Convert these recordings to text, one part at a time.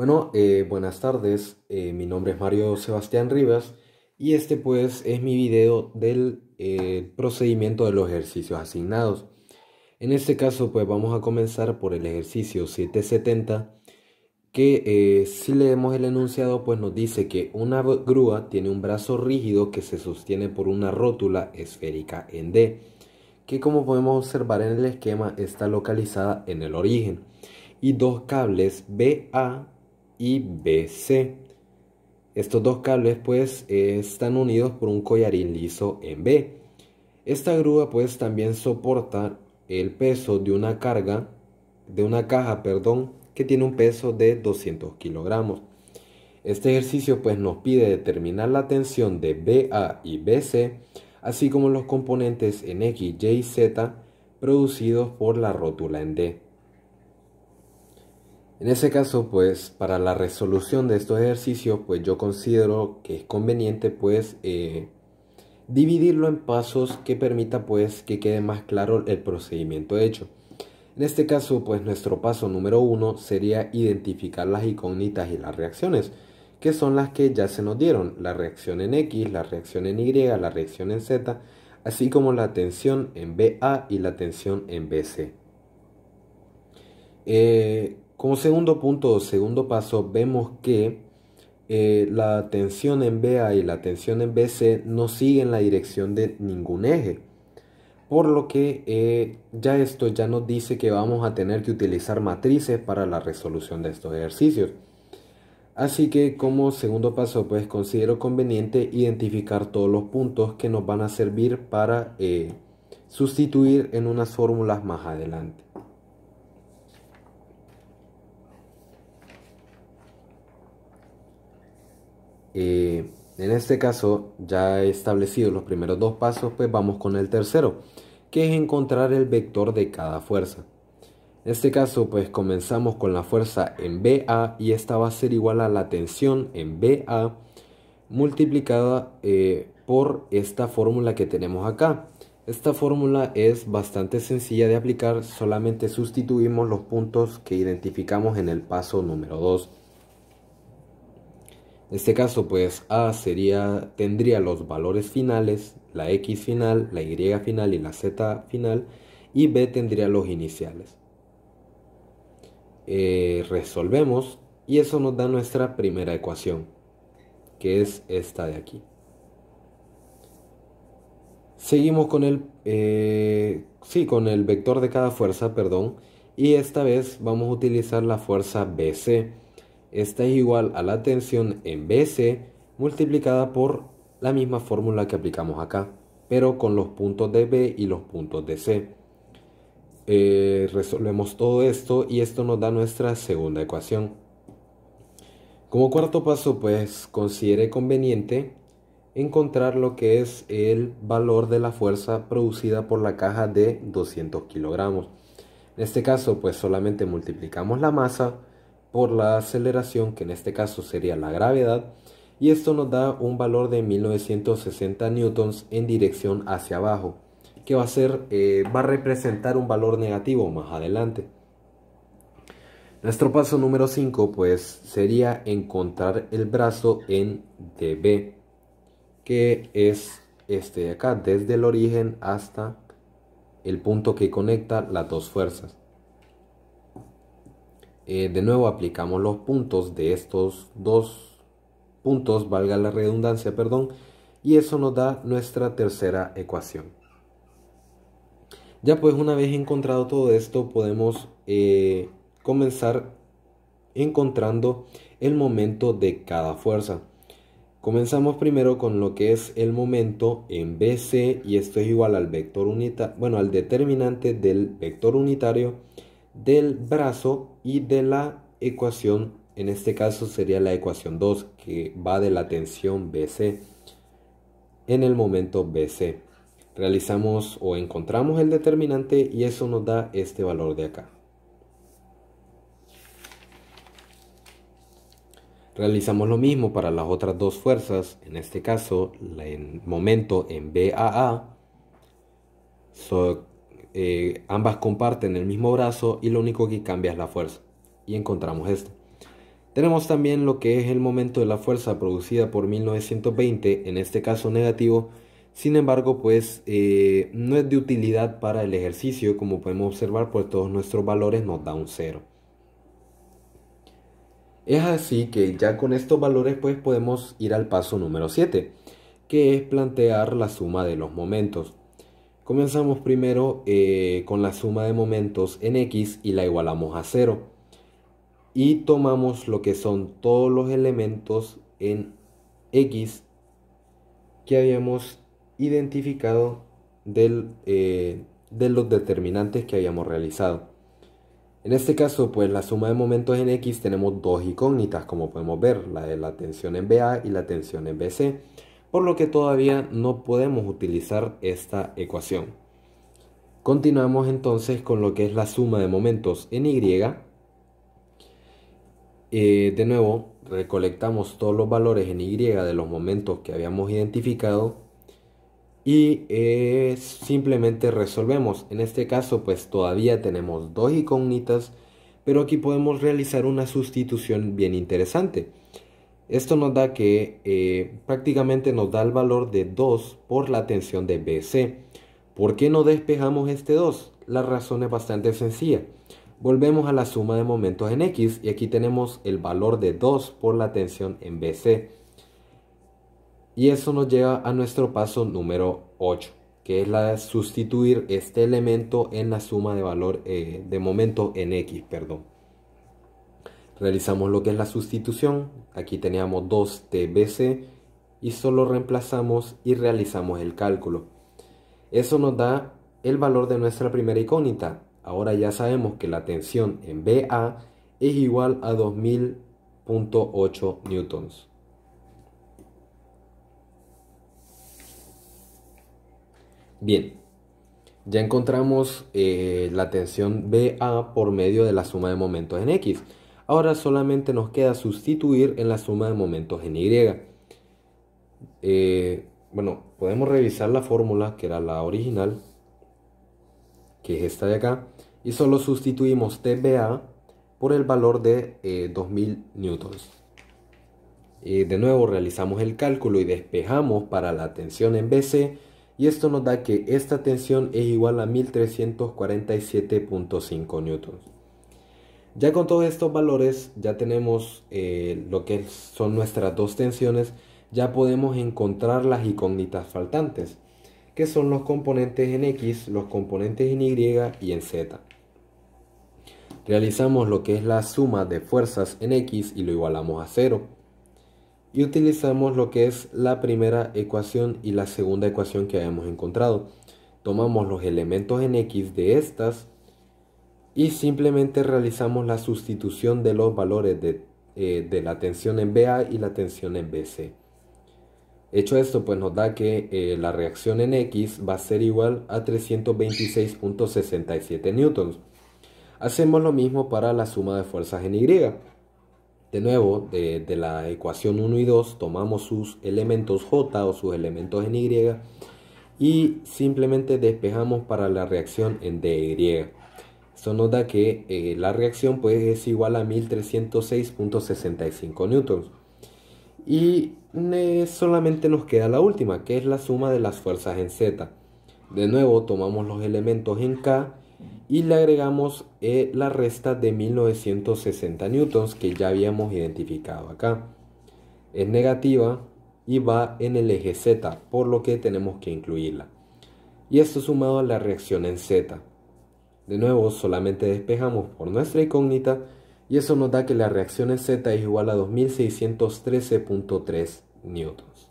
Bueno, eh, buenas tardes, eh, mi nombre es Mario Sebastián Rivas y este pues es mi video del eh, procedimiento de los ejercicios asignados. En este caso pues vamos a comenzar por el ejercicio 770 que si leemos el enunciado pues nos dice que una grúa tiene un brazo rígido que se sostiene por una rótula esférica en D que como podemos observar en el esquema está localizada en el origen y dos cables BA y BC. Estos dos cables pues están unidos por un collarín liso en B. Esta grúa pues también soporta el peso de una carga, de una caja, perdón, que tiene un peso de 200 kilogramos. Este ejercicio pues nos pide determinar la tensión de BA y BC, así como los componentes en X, Y y Z producidos por la rótula en D. En ese caso, pues para la resolución de estos ejercicios, pues yo considero que es conveniente pues eh, dividirlo en pasos que permita pues que quede más claro el procedimiento hecho. En este caso, pues nuestro paso número uno sería identificar las incógnitas y las reacciones, que son las que ya se nos dieron, la reacción en X, la reacción en Y, la reacción en Z, así como la tensión en BA y la tensión en BC. Eh, como segundo punto o segundo paso, vemos que eh, la tensión en BA y la tensión en BC no siguen la dirección de ningún eje. Por lo que eh, ya esto ya nos dice que vamos a tener que utilizar matrices para la resolución de estos ejercicios. Así que como segundo paso, pues considero conveniente identificar todos los puntos que nos van a servir para eh, sustituir en unas fórmulas más adelante. Eh, en este caso, ya he establecido los primeros dos pasos, pues vamos con el tercero, que es encontrar el vector de cada fuerza. En este caso, pues comenzamos con la fuerza en BA y esta va a ser igual a la tensión en BA multiplicada eh, por esta fórmula que tenemos acá. Esta fórmula es bastante sencilla de aplicar, solamente sustituimos los puntos que identificamos en el paso número 2. En este caso, pues A tendría los valores finales, la X final, la Y final y la Z final, y B tendría los iniciales. Eh, resolvemos y eso nos da nuestra primera ecuación, que es esta de aquí. Seguimos con el, eh, sí, con el vector de cada fuerza, perdón, y esta vez vamos a utilizar la fuerza BC. Esta es igual a la tensión en BC multiplicada por la misma fórmula que aplicamos acá, pero con los puntos de B y los puntos de C. Eh, resolvemos todo esto y esto nos da nuestra segunda ecuación. Como cuarto paso, pues considere conveniente encontrar lo que es el valor de la fuerza producida por la caja de 200 kilogramos. En este caso, pues solamente multiplicamos la masa por la aceleración, que en este caso sería la gravedad, y esto nos da un valor de 1960 newtons en dirección hacia abajo, que va a, ser, eh, va a representar un valor negativo más adelante. Nuestro paso número 5 pues sería encontrar el brazo en DB, que es este de acá, desde el origen hasta el punto que conecta las dos fuerzas. Eh, de nuevo aplicamos los puntos de estos dos puntos, valga la redundancia, perdón, y eso nos da nuestra tercera ecuación. Ya pues una vez encontrado todo esto podemos eh, comenzar encontrando el momento de cada fuerza. Comenzamos primero con lo que es el momento en BC y esto es igual al vector bueno al determinante del vector unitario del brazo y de la ecuación, en este caso sería la ecuación 2, que va de la tensión BC en el momento BC. Realizamos o encontramos el determinante y eso nos da este valor de acá. Realizamos lo mismo para las otras dos fuerzas, en este caso, el momento en BAA, eh, ambas comparten el mismo brazo y lo único que cambia es la fuerza. Y encontramos esto. Tenemos también lo que es el momento de la fuerza producida por 1920, en este caso negativo, sin embargo pues eh, no es de utilidad para el ejercicio, como podemos observar pues todos nuestros valores nos da un cero. Es así que ya con estos valores pues podemos ir al paso número 7, que es plantear la suma de los momentos. Comenzamos primero eh, con la suma de momentos en X y la igualamos a 0. Y tomamos lo que son todos los elementos en X que habíamos identificado del, eh, de los determinantes que habíamos realizado. En este caso, pues la suma de momentos en X tenemos dos incógnitas, como podemos ver, la de la tensión en BA y la tensión en BC por lo que todavía no podemos utilizar esta ecuación. Continuamos entonces con lo que es la suma de momentos en Y. Eh, de nuevo, recolectamos todos los valores en Y de los momentos que habíamos identificado y eh, simplemente resolvemos. En este caso, pues todavía tenemos dos incógnitas, pero aquí podemos realizar una sustitución bien interesante esto nos da que eh, prácticamente nos da el valor de 2 por la tensión de BC. ¿Por qué no despejamos este 2? La razón es bastante sencilla. Volvemos a la suma de momentos en X y aquí tenemos el valor de 2 por la tensión en BC. Y eso nos lleva a nuestro paso número 8, que es la de sustituir este elemento en la suma de valor eh, de momento en X, perdón. Realizamos lo que es la sustitución. Aquí teníamos 2TBC y solo reemplazamos y realizamos el cálculo. Eso nos da el valor de nuestra primera icónita. Ahora ya sabemos que la tensión en BA es igual a 2000.8 newtons. Bien, ya encontramos eh, la tensión BA por medio de la suma de momentos en X. Ahora solamente nos queda sustituir en la suma de momentos en Y. Eh, bueno, podemos revisar la fórmula que era la original, que es esta de acá, y solo sustituimos TBA por el valor de 2000 eh, newtons. Eh, de nuevo realizamos el cálculo y despejamos para la tensión en BC y esto nos da que esta tensión es igual a 1347.5 newtons. Ya con todos estos valores, ya tenemos eh, lo que son nuestras dos tensiones, ya podemos encontrar las incógnitas faltantes, que son los componentes en X, los componentes en Y y en Z. Realizamos lo que es la suma de fuerzas en X y lo igualamos a cero. Y utilizamos lo que es la primera ecuación y la segunda ecuación que habíamos encontrado. Tomamos los elementos en X de estas y simplemente realizamos la sustitución de los valores de, eh, la tensión en BA y la tensión en BC. Hecho esto, pues nos da que eh, la reacción en X va a ser igual a 326.67 newtons. Hacemos lo mismo para la suma de fuerzas en Y. De nuevo, de, de la ecuación 1 y 2 tomamos sus elementos J o sus elementos en Y y simplemente despejamos para la reacción en DY. Esto nos da que eh, la reacción pues, es igual a 1306.65 newtons. Y solamente nos queda la última, que es la suma de las fuerzas en Z. De nuevo tomamos los elementos en K y le agregamos eh, la resta de 1960 newtons que ya habíamos identificado acá. Es negativa y va en el eje Z, por lo que tenemos que incluirla. Y esto sumado a la reacción en Z. De nuevo, solamente despejamos por nuestra incógnita y eso nos da que la reacción en Z es igual a 2613.3 newtons.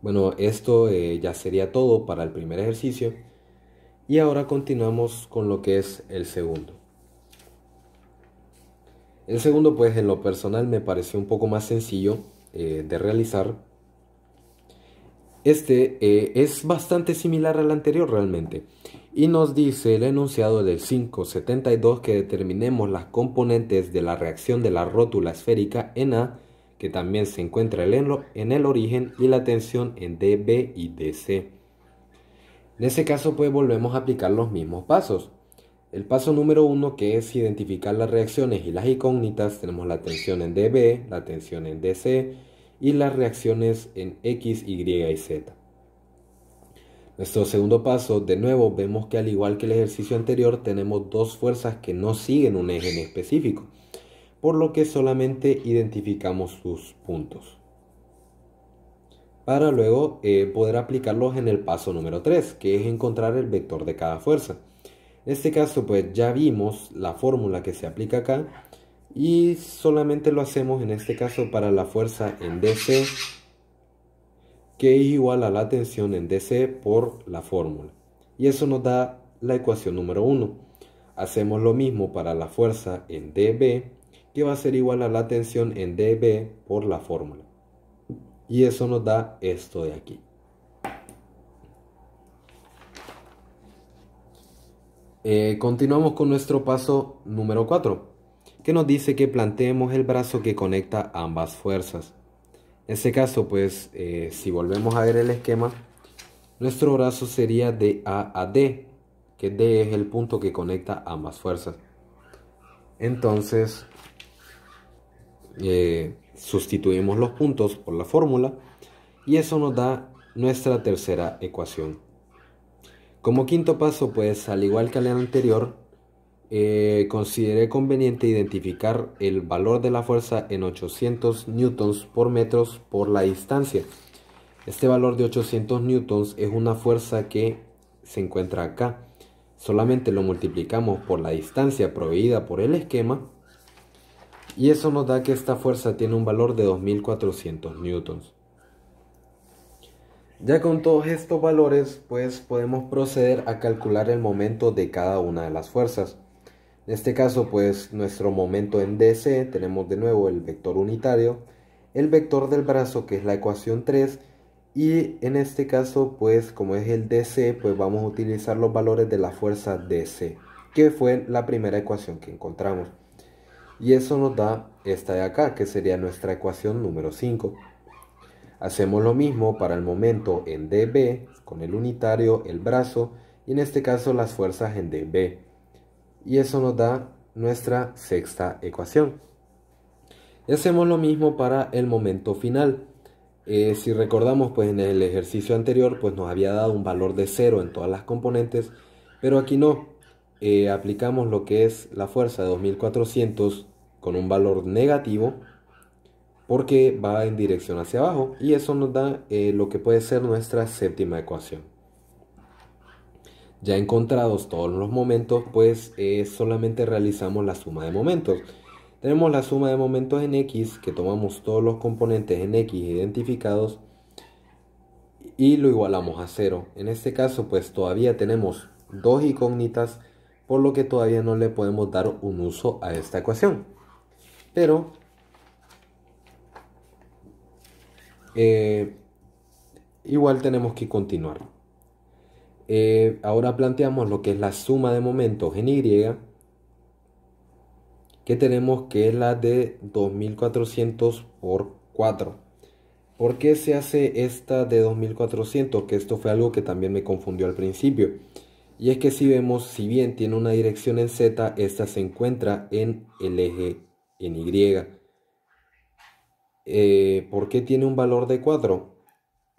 Bueno, esto eh, ya sería todo para el primer ejercicio y ahora continuamos con lo que es el segundo. El segundo pues en lo personal me pareció un poco más sencillo eh, de realizar. Este eh, es bastante similar al anterior realmente y nos dice el enunciado del 572 que determinemos las componentes de la reacción de la rótula esférica en A, que también se encuentra en el origen y la tensión en DB y DC. En ese caso pues volvemos a aplicar los mismos pasos. El paso número uno que es identificar las reacciones y las incógnitas, tenemos la tensión en DB, la tensión en DC y las reacciones en X, Y y Z. Nuestro segundo paso, de nuevo, vemos que al igual que el ejercicio anterior, tenemos dos fuerzas que no siguen un eje en específico, por lo que solamente identificamos sus puntos. Para luego eh, poder aplicarlos en el paso número 3, que es encontrar el vector de cada fuerza. En este caso, pues ya vimos la fórmula que se aplica acá y solamente lo hacemos en este caso para la fuerza en DC que es igual a la tensión en DC por la fórmula. Y eso nos da la ecuación número 1. Hacemos lo mismo para la fuerza en DB, que va a ser igual a la tensión en DB por la fórmula. Y eso nos da esto de aquí. Eh, continuamos con nuestro paso número 4, que nos dice que planteemos el brazo que conecta ambas fuerzas. En este caso, pues, eh, si volvemos a ver el esquema, nuestro brazo sería de A a D, que D es el punto que conecta ambas fuerzas. Entonces, eh, sustituimos los puntos por la fórmula y eso nos da nuestra tercera ecuación. Como quinto paso, pues al igual que el anterior, eh, consideré conveniente identificar el valor de la fuerza en 800 newtons por metros por la distancia. Este valor de 800 newtons es una fuerza que se encuentra acá. Solamente lo multiplicamos por la distancia proveída por el esquema y eso nos da que esta fuerza tiene un valor de 2400 newtons. Ya con todos estos valores, pues podemos proceder a calcular el momento de cada una de las fuerzas. En este caso, pues nuestro momento en DC tenemos de nuevo el vector unitario, el vector del brazo que es la ecuación 3 y en este caso, pues como es el DC, pues vamos a utilizar los valores de la fuerza DC, que fue la primera ecuación que encontramos. Y eso nos da esta de acá, que sería nuestra ecuación número 5. Hacemos lo mismo para el momento en DB, con el unitario, el brazo, y en este caso las fuerzas en DB y eso nos da nuestra sexta ecuación. Hacemos lo mismo para el momento final. Eh, si recordamos, pues en el ejercicio anterior, pues nos había dado un valor de cero en todas las componentes, pero aquí no. Eh, aplicamos lo que es la fuerza de 2400 con un valor negativo porque va en dirección hacia abajo y eso nos da eh, lo que puede ser nuestra séptima ecuación. Ya encontrados todos los momentos, pues eh, solamente realizamos la suma de momentos. Tenemos la suma de momentos en X, que tomamos todos los componentes en X identificados y lo igualamos a cero En este caso, pues todavía tenemos dos incógnitas, por lo que todavía no le podemos dar un uso a esta ecuación. Pero eh, igual tenemos que continuar. Eh, ahora planteamos lo que es la suma de momentos en Y, que tenemos que es la de 2400 por 4. ¿Por qué se hace esta de 2400? Que esto fue algo que también me confundió al principio. Y es que si vemos, si bien tiene una dirección en Z, esta se encuentra en el eje en Y. Eh, ¿Por qué tiene un valor de 4?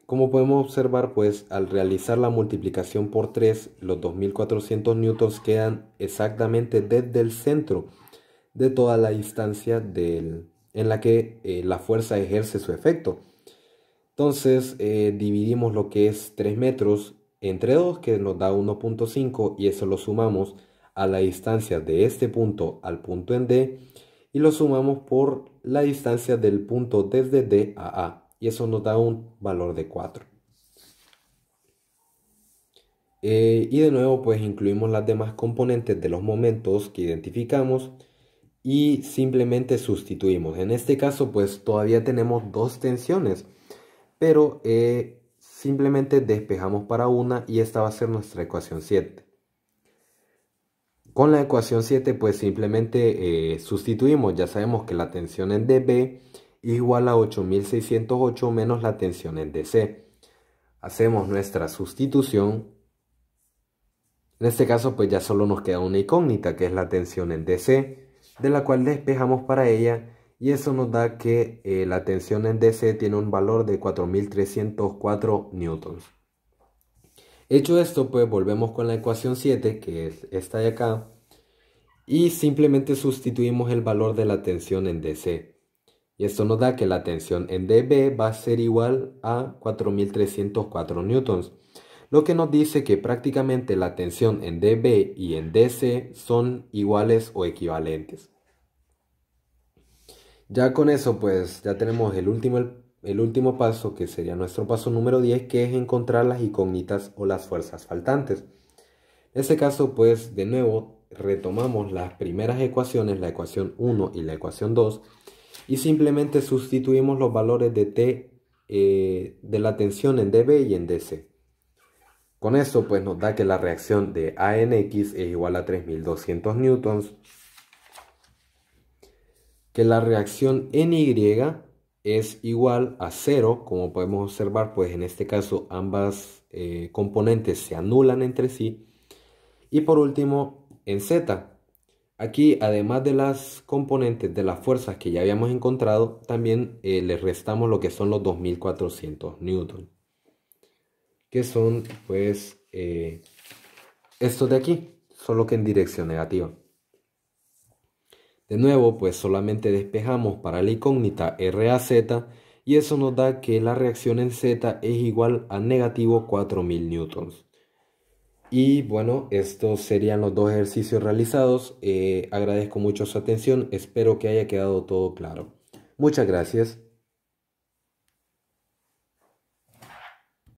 Como podemos observar, pues al realizar la multiplicación por 3, los 2400 newtons quedan exactamente desde el centro de toda la distancia en la que eh, la fuerza ejerce su efecto. Entonces eh, dividimos lo que es 3 metros entre 2 que nos da 1.5 y eso lo sumamos a la distancia de este punto al punto en D y lo sumamos por la distancia del punto desde D a A y eso nos da un valor de 4. Eh, y de nuevo, pues incluimos las demás componentes de los momentos que identificamos y simplemente sustituimos. En este caso, pues todavía tenemos dos tensiones, pero eh, simplemente despejamos para una y esta va a ser nuestra ecuación 7. Con la ecuación 7, pues simplemente eh, sustituimos. Ya sabemos que la tensión en dB igual a 8608 menos la tensión en DC. Hacemos nuestra sustitución. En este caso pues ya solo nos queda una incógnita que es la tensión en DC, de la cual despejamos para ella y eso nos da que eh, la tensión en DC tiene un valor de 4304 newtons. Hecho esto, pues volvemos con la ecuación 7, que es esta de acá, y simplemente sustituimos el valor de la tensión en DC. Y esto nos da que la tensión en dB va a ser igual a 4304 newtons, lo que nos dice que prácticamente la tensión en dB y en DC son iguales o equivalentes. Ya con eso pues ya tenemos el último, el último paso que sería nuestro paso número 10 que es encontrar las incógnitas o las fuerzas faltantes. En este caso pues de nuevo retomamos las primeras ecuaciones, la ecuación 1 y la ecuación 2 y simplemente sustituimos los valores de T eh, de la tensión en dB y en DC. Con esto pues nos da que la reacción de ANX es igual a 3200 newtons, que la reacción Y es igual a 0, como podemos observar pues en este caso ambas eh, componentes se anulan entre sí, y por último en Z Aquí, además de las componentes de las fuerzas que ya habíamos encontrado, también eh, le restamos lo que son los 2400 newton, que son pues eh, estos de aquí, solo que en dirección negativa. De nuevo, pues solamente despejamos para la incógnita RAZ y eso nos da que la reacción en Z es igual a negativo 4000 newtons. Y bueno, estos serían los dos ejercicios realizados. Eh, agradezco mucho su atención, espero que haya quedado todo claro. Muchas gracias.